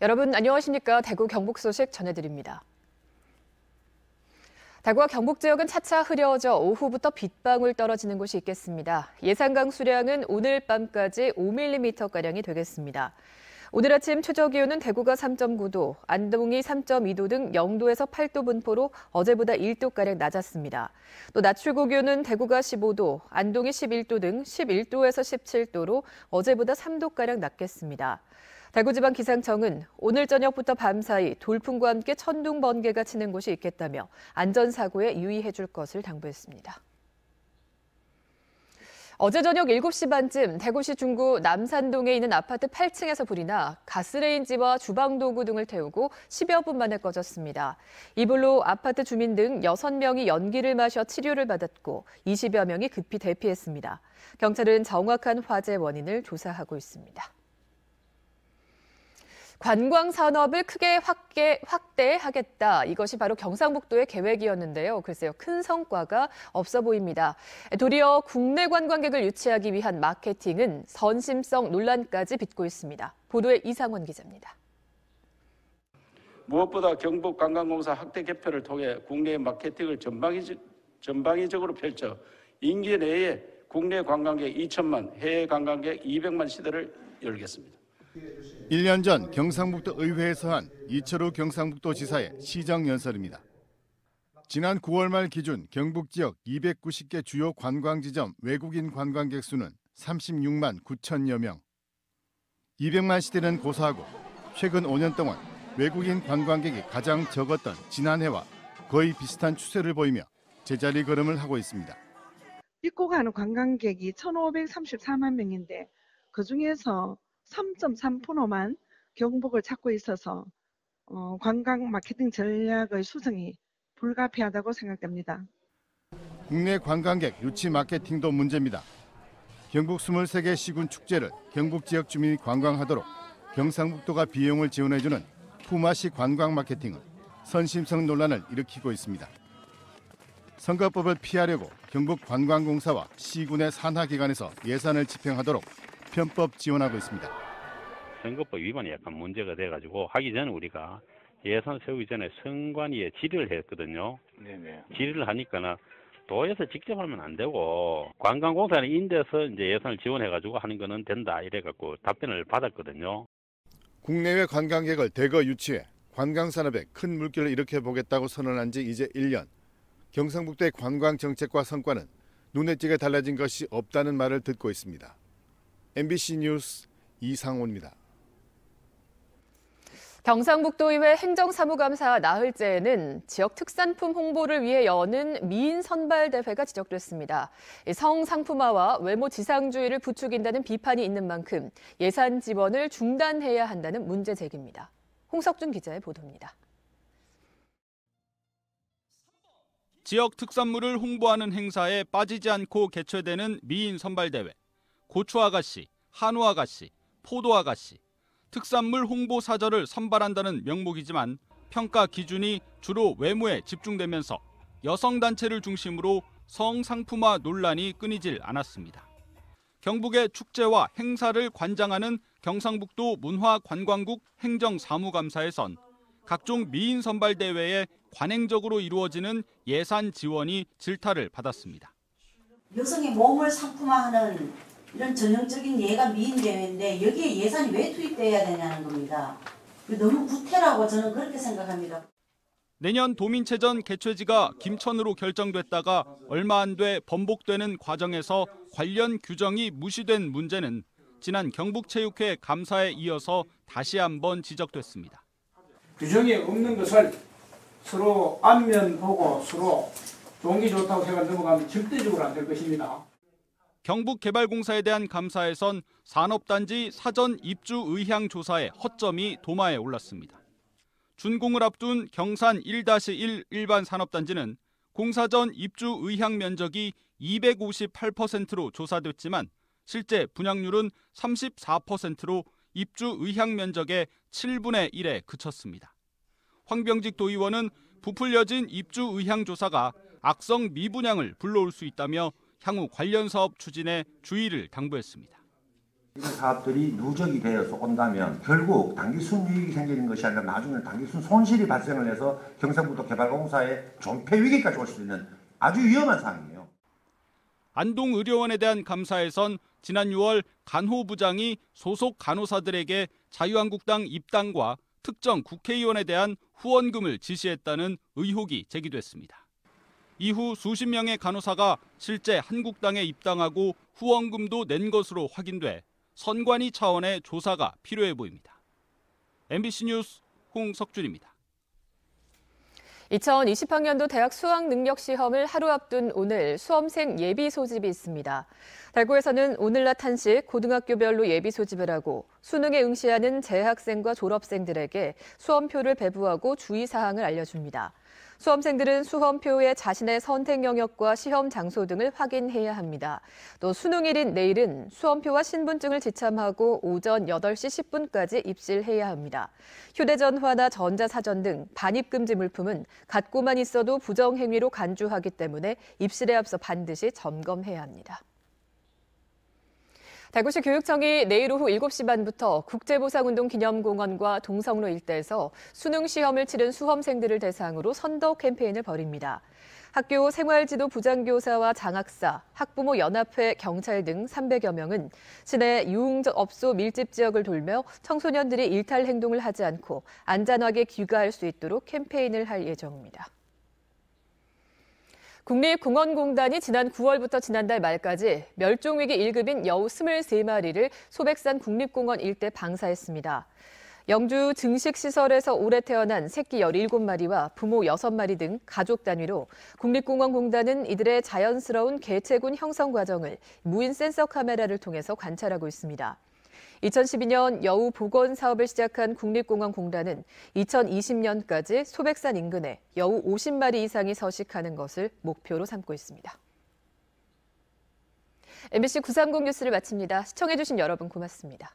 여러분 안녕하십니까? 대구 경북 소식 전해드립니다. 대구와 경북 지역은 차차 흐려져 오후부터 빗방울 떨어지는 곳이 있겠습니다. 예상 강수량은 오늘 밤까지 5mm가량이 되겠습니다. 오늘 아침 최저 기온은 대구가 3.9도, 안동이 3.2도 등 0도에서 8도 분포로 어제보다 1도가량 낮았습니다. 또낮 최고 기온은 대구가 15도, 안동이 11도 등 11도에서 17도로 어제보다 3도가량 낮겠습니다. 대구지방 기상청은 오늘 저녁부터 밤 사이 돌풍과 함께 천둥 번개가 치는 곳이 있겠다며 안전사고에 유의해 줄 것을 당부했습니다. 어제 저녁 7시 반쯤 대구시 중구 남산동에 있는 아파트 8층에서 불이 나 가스레인지와 주방도구 등을 태우고 10여 분 만에 꺼졌습니다. 이 불로 아파트 주민 등 6명이 연기를 마셔 치료를 받았고 20여 명이 급히 대피했습니다. 경찰은 정확한 화재 원인을 조사하고 있습니다. 관광 산업을 크게 확대, 확대하겠다. 이것이 바로 경상북도의 계획이었는데요. 글쎄요, 큰 성과가 없어 보입니다. 도리어 국내 관광객을 유치하기 위한 마케팅은 선심성 논란까지 빚고 있습니다. 보도에 이상원 기자입니다. 무엇보다 경북관광공사 확대 개편을 통해 국내 마케팅을 전방위적, 전방위적으로 펼쳐 임기 내에 국내 관광객 2천만, 해외 관광객 200만 시대를 열겠습니다. 1년 전 경상북도 의회에서 한 이철우 경상북도 지사의 시정 연설입니다. 지난 9월 말 기준 경북 지역 290개 주요 관광 지점 외국인 관광객 수는 36만 9천여 명. 200만 시대는 고사하고 최근 5년 동안 외국인 관광객이 가장 적었던 지난해와 거의 비슷한 추세를 보이며 제자리 걸음을 하고 있습니다. 입고 가는 관광객이 1,534만 명인데 그중에서 3.3%만 경복을 찾고 있어서 어, 관광 마케팅 전략의 수정이 불가피하다고 생각됩니다. 국내 관광객 유치 마케팅도 문제입니다. 경북 23개 시군 축제를 경북 지역 주민이 관광하도록 경상북도가 비용을 지원해주는 품앗이 관광 마케팅은 선심성 논란을 일으키고 있습니다. 선거법을 피하려고 경북관광공사와 시군의 산하기관에서 예산을 집행하도록 편법 지원하고 있습니다. 선거법 위반이 약간 문제가 돼가지고 하기 전에 우리가 예산 세우기 전에 선관위에 질의를 했거든요. 네네. 질의를 하니까는 도에서 직접 하면 안 되고 관광공사는 인대서 이제 예산을 지원해가지고 하는 거는 된다 이래갖고 답변을 받았거든요. 국내외 관광객을 대거 유치해 관광산업에 큰 물결을 일으켜 보겠다고 선언한 지 이제 1년. 경상북도의 관광 정책과 성과는 눈에 띄게 달라진 것이 없다는 말을 듣고 있습니다. MBC 뉴스 이상호입니다. 경상북도의회 행정사무감사 나흘째에는 지역 특산품 홍보를 위해 여는 미인 선발 대회가 지적됐습니다. 성상품화와 외모 지상주의를 부추긴다는 비판이 있는 만큼 예산 지원을 중단해야 한다는 문제 제기입니다. 홍석준 기자의 보도입니다. 지역 특산물을 홍보하는 행사에 빠지지 않고 개최되는 미인 선발 대회. 고추 아가씨, 한우 아가씨, 포도 아가씨, 특산물 홍보 사절을 선발한다는 명목이지만 평가 기준이 주로 외모에 집중되면서 여성 단체를 중심으로 성상품화 논란이 끊이질 않았습니다. 경북의 축제와 행사를 관장하는 경상북도 문화관광국 행정사무감사에선 각종 미인 선발 대회에 관행적으로 이루어지는 예산 지원이 질타를 받았습니다. 여성의 몸을 상품화하는 이런 전형적인 예가 미인 대회인데 여기에 예산이 왜 투입돼야 되냐는 겁니다. 너무 구태라고 저는 그렇게 생각합니다. 내년 도민체전 개최지가 김천으로 결정됐다가 얼마 안 돼 번복되는 과정에서 관련 규정이 무시된 문제는 지난 경북체육회 감사에 이어서 다시 한번 지적됐습니다. 규정이 없는 것을 서로 안면하고 서로 동기 좋다고 해가 넘어가면 절대적으로 안 될 것입니다. 경북개발공사에 대한 감사에선 산업단지 사전 입주 의향 조사의 허점이 도마에 올랐습니다. 준공을 앞둔 경산 1-1 일반 산업단지는 공사 전 입주 의향 면적이 258%로 조사됐지만 실제 분양률은 34%로 입주 의향 면적의 7분의 1에 그쳤습니다. 황병직 도의원은 부풀려진 입주 의향 조사가 악성 미분양을 불러올 수 있다며 향후 관련 사업 추진에 주의를 당부했습니다. 이런 사업들이 누적이 되어서 온다면 결국 단기순 이익이 생기는 것이 아니라 나중에 단기순 손실이 발생을 해서 경상북도 개발공사의 존폐 위기까지 올수 있는 아주 위험한 상황이에요. 안동의료원에 대한 감사에선 지난 6월 간호부장이 소속 간호사들에게 자유한국당 입당과 특정 국회의원에 대한 후원금을 지시했다는 의혹이 제기됐습니다. 이후 수십 명의 간호사가 실제 한국당에 입당하고 후원금도 낸 것으로 확인돼 선관위 차원의 조사가 필요해 보입니다. MBC 뉴스 홍석준입니다. 2020학년도 대학 수학 능력 시험을 하루 앞둔 오늘 수험생 예비 소집이 있습니다. 대구에서는 오늘 낮 1시 고등학교별로 예비 소집을 하고 수능에 응시하는 재학생과 졸업생들에게 수험표를 배부하고 주의사항을 알려줍니다. 수험생들은 수험표에 자신의 선택 영역과 시험 장소 등을 확인해야 합니다. 또 수능일인 내일은 수험표와 신분증을 지참하고 오전 8시 10분까지 입실해야 합니다. 휴대전화나 전자사전 등 반입금지 물품은 갖고만 있어도 부정행위로 간주하기 때문에 입실에 앞서 반드시 점검해야 합니다. 대구시 교육청이 내일 오후 7시 반부터 국제보상운동 기념공원과 동성로 일대에서 수능시험을 치른 수험생들을 대상으로 선도 캠페인을 벌입니다. 학교 생활지도 부장교사와 장학사, 학부모 연합회, 경찰 등 300여 명은 시내 유흥업소 밀집 지역을 돌며 청소년들이 일탈 행동을 하지 않고 안전하게 귀가할 수 있도록 캠페인을 할 예정입니다. 국립공원공단이 지난 9월부터 지난달 말까지 멸종위기 1급인 여우 23마리를 소백산 국립공원 일대 방사했습니다. 영주 증식시설에서 올해 태어난 새끼 17마리와 부모 6마리 등 가족 단위로 국립공원공단은 이들의 자연스러운 개체군 형성 과정을 무인 센서 카메라를 통해서 관찰하고 있습니다. 2012년 여우 복원 사업을 시작한 국립공원공단은 2020년까지 소백산 인근에 여우 50마리 이상이 서식하는 것을 목표로 삼고 있습니다. MBC 930 뉴스를 마칩니다. 시청해주신 여러분 고맙습니다.